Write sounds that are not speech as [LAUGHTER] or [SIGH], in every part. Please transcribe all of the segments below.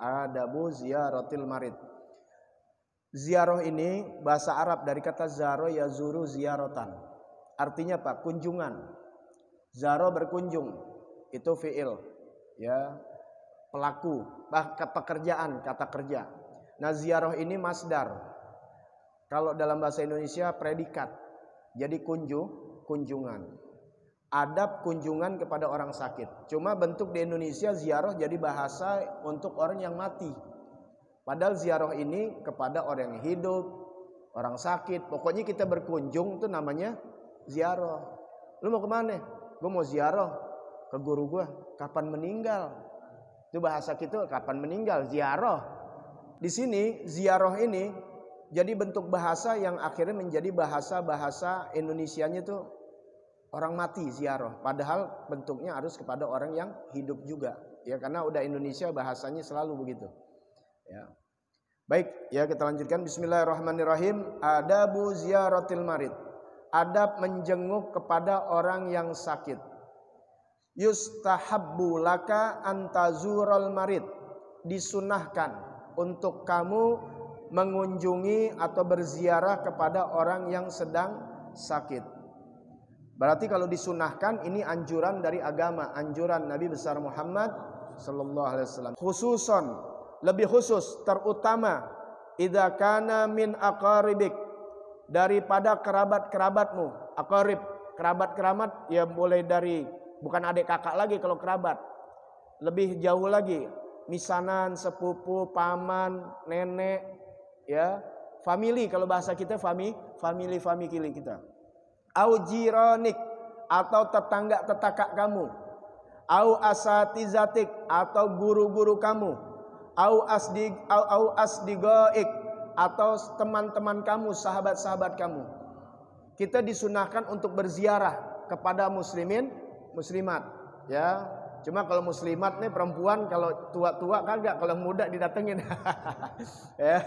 adabu ziyaratil marid. Ziarah ini bahasa Arab dari kata zaro ya zuru Ziarotan. Artinya apa? Kunjungan. Zaro berkunjung. Itu fiil. Ya. Pelaku, bahkan pekerjaan, kata kerja. Nah, ziarah ini masdar. Kalau dalam bahasa Indonesia predikat. Jadi kunjung, kunjungan adab kunjungan kepada orang sakit. Cuma bentuk di Indonesia ziarah jadi bahasa untuk orang yang mati. Padahal ziarah ini kepada orang yang hidup, orang sakit. Pokoknya kita berkunjung itu namanya ziarah. Lu mau kemana? Gue mau ziarah ke guru gue. Kapan meninggal? Itu bahasa kita kapan meninggal, ziarah. Di sini ziarah ini jadi bentuk bahasa yang akhirnya menjadi bahasa-bahasa Indonesianya itu orang mati ziarah padahal bentuknya harus kepada orang yang hidup juga ya karena udah Indonesia bahasanya selalu begitu ya baik ya kita lanjutkan Bismillahirrahmanirrahim adabu ziaratil marid adab menjenguk kepada orang yang sakit yustahabbu laka antazural marid disunahkan untuk kamu mengunjungi atau berziarah kepada orang yang sedang sakit Berarti kalau disunahkan ini anjuran dari agama, anjuran Nabi besar Muhammad sallallahu alaihi wasallam. Khususon, lebih khusus, terutama idza kana min aqaribik daripada kerabat-kerabatmu. Aqarib, kerabat-kerabat ya boleh dari bukan adik kakak lagi kalau kerabat. Lebih jauh lagi, misanan, sepupu, paman, nenek, ya. Family kalau bahasa kita family, family family kita au jironik atau tetangga tetangga kamu au asatizatik atau guru-guru kamu au asdig au, asdigoik atau teman-teman kamu sahabat-sahabat kamu kita disunahkan untuk berziarah kepada muslimin muslimat ya Cuma kalau muslimat nih perempuan kalau tua-tua kagak, kalau muda didatengin. [LAUGHS] ya,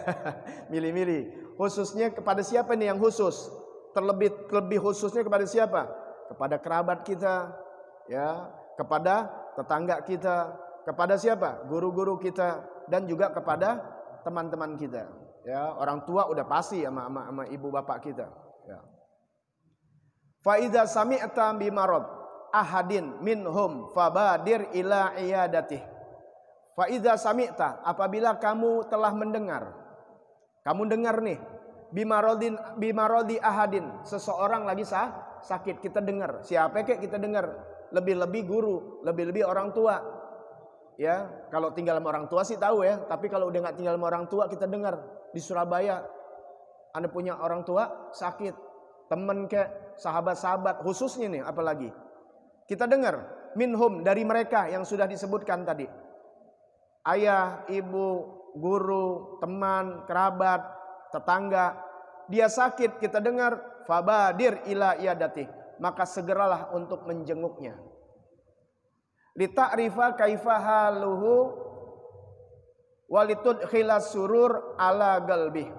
milih-milih. Khususnya kepada siapa nih yang khusus? terlebih terlebih khususnya kepada siapa? Kepada kerabat kita, ya, kepada tetangga kita, kepada siapa? Guru-guru kita dan juga kepada teman-teman kita. Ya, orang tua udah pasti sama sama, sama ibu bapak kita, ya. Faiza sami'ta bi ahadin minhum fabadir ila iyadatih. Fa sami'ta apabila kamu telah mendengar. Kamu dengar nih bimarodin bimarodi ahadin seseorang lagi sah sakit kita dengar siapa kek kita dengar lebih-lebih guru lebih-lebih orang tua ya kalau tinggal sama orang tua sih tahu ya tapi kalau udah nggak tinggal sama orang tua kita dengar di Surabaya anda punya orang tua sakit temen kek sahabat-sahabat khususnya nih apalagi kita dengar minhum dari mereka yang sudah disebutkan tadi ayah ibu guru teman kerabat tetangga. Dia sakit, kita dengar, fabadir ila iadatih. Maka segeralah untuk menjenguknya. Lita'rifa kaifa haluhu khilas surur ala galbih.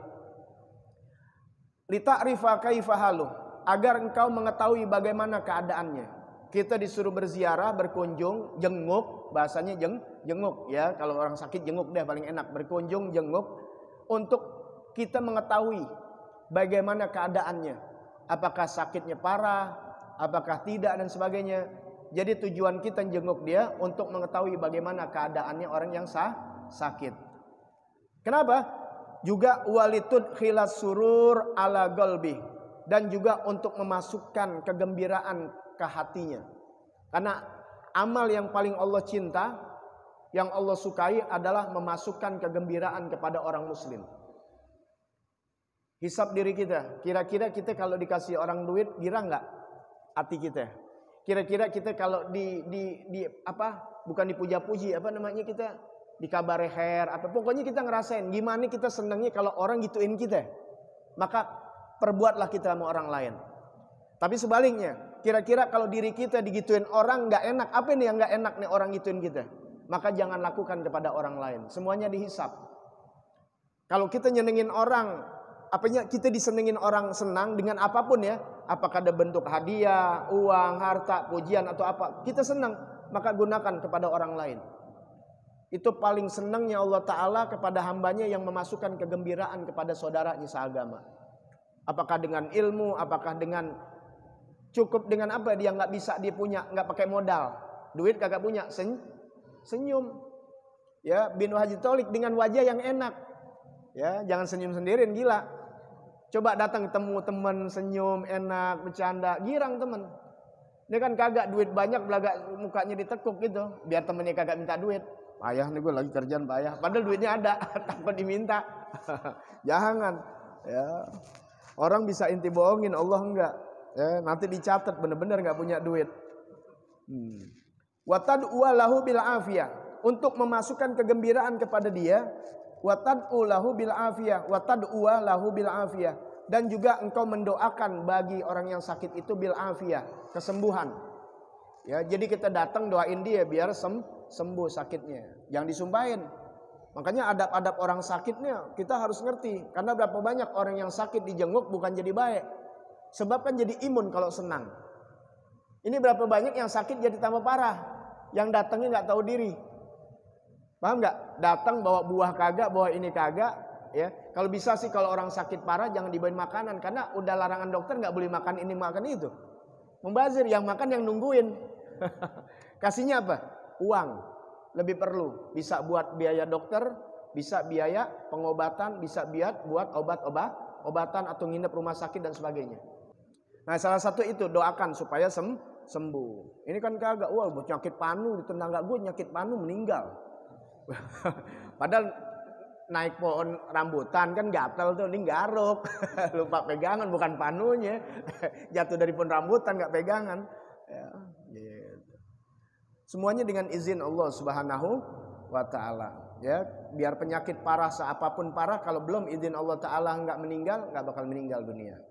Lita'rifa kaifa haluh. Agar engkau mengetahui bagaimana keadaannya kita disuruh berziarah, berkunjung, jenguk, bahasanya jeng, jenguk ya. Kalau orang sakit jenguk deh paling enak, berkunjung, jenguk untuk kita mengetahui bagaimana keadaannya, apakah sakitnya parah, apakah tidak dan sebagainya. Jadi tujuan kita jenguk dia untuk mengetahui bagaimana keadaannya orang yang sah, sakit. Kenapa? Juga walitud khilas surur ala golbi dan juga untuk memasukkan kegembiraan ke hatinya. Karena amal yang paling Allah cinta, yang Allah sukai adalah memasukkan kegembiraan kepada orang muslim. Hisap diri kita. Kira-kira kita kalau dikasih orang duit, girang nggak hati kita? Kira-kira kita kalau di, di, di apa? Bukan dipuja-puji, apa namanya kita? kabar her, apa? Pokoknya kita ngerasain gimana kita senangnya kalau orang gituin kita. Maka perbuatlah kita sama orang lain. Tapi sebaliknya, kira-kira kalau diri kita digituin orang nggak enak, apa nih yang nggak enak nih orang gituin kita? Maka jangan lakukan kepada orang lain. Semuanya dihisap. Kalau kita nyenengin orang, apanya kita disenengin orang senang dengan apapun ya, apakah ada bentuk hadiah, uang, harta, pujian atau apa. Kita senang, maka gunakan kepada orang lain. Itu paling senangnya Allah Ta'ala kepada hambanya yang memasukkan kegembiraan kepada saudaranya seagama. Apakah dengan ilmu, apakah dengan cukup dengan apa dia nggak bisa dia punya, nggak pakai modal. Duit kagak punya, sen, senyum. Ya, bin Haji Tolik dengan wajah yang enak. Ya, jangan senyum sendirian gila. Coba datang ketemu temen, senyum, enak, bercanda, girang temen. Ini kan kagak duit banyak, belagak mukanya ditekuk gitu. Biar temennya kagak minta duit. Ayah nih gue lagi kerjaan payah. Padahal duitnya ada, [LAUGHS] takut diminta. [LAUGHS] Jangan. Ya. Orang bisa inti bohongin, Allah enggak. Ya, nanti dicatat bener-bener nggak punya duit. Hmm. Watad'u lahu bil afiyah untuk memasukkan kegembiraan kepada dia wa lahu bil afiyah wa lahu bil afiyah dan juga engkau mendoakan bagi orang yang sakit itu bil afiyah kesembuhan ya jadi kita datang doain dia biar sem sembuh sakitnya Yang disumpahin makanya adab-adab orang sakitnya kita harus ngerti karena berapa banyak orang yang sakit dijenguk bukan jadi baik sebab kan jadi imun kalau senang ini berapa banyak yang sakit jadi tambah parah yang datangnya nggak tahu diri Paham nggak? Datang bawa buah kagak, bawa ini kagak, ya. Kalau bisa sih kalau orang sakit parah jangan dibawain makanan karena udah larangan dokter nggak boleh makan ini makan itu. Membazir yang makan yang nungguin. [LAUGHS] Kasihnya apa? Uang. Lebih perlu. Bisa buat biaya dokter, bisa biaya pengobatan, bisa biat buat obat-obat, obatan atau nginep rumah sakit dan sebagainya. Nah, salah satu itu doakan supaya sem sembuh. Ini kan kagak, wah buat penyakit panu ditendang gak gue, penyakit panu meninggal. [LAUGHS] Padahal naik pohon rambutan kan gatel tuh, ini garuk. [LAUGHS] Lupa pegangan, bukan panunya. [LAUGHS] Jatuh dari pohon rambutan gak pegangan. Ya, gitu. Semuanya dengan izin Allah Subhanahu wa taala. Ya, biar penyakit parah seapapun parah kalau belum izin Allah taala gak meninggal, gak bakal meninggal dunia.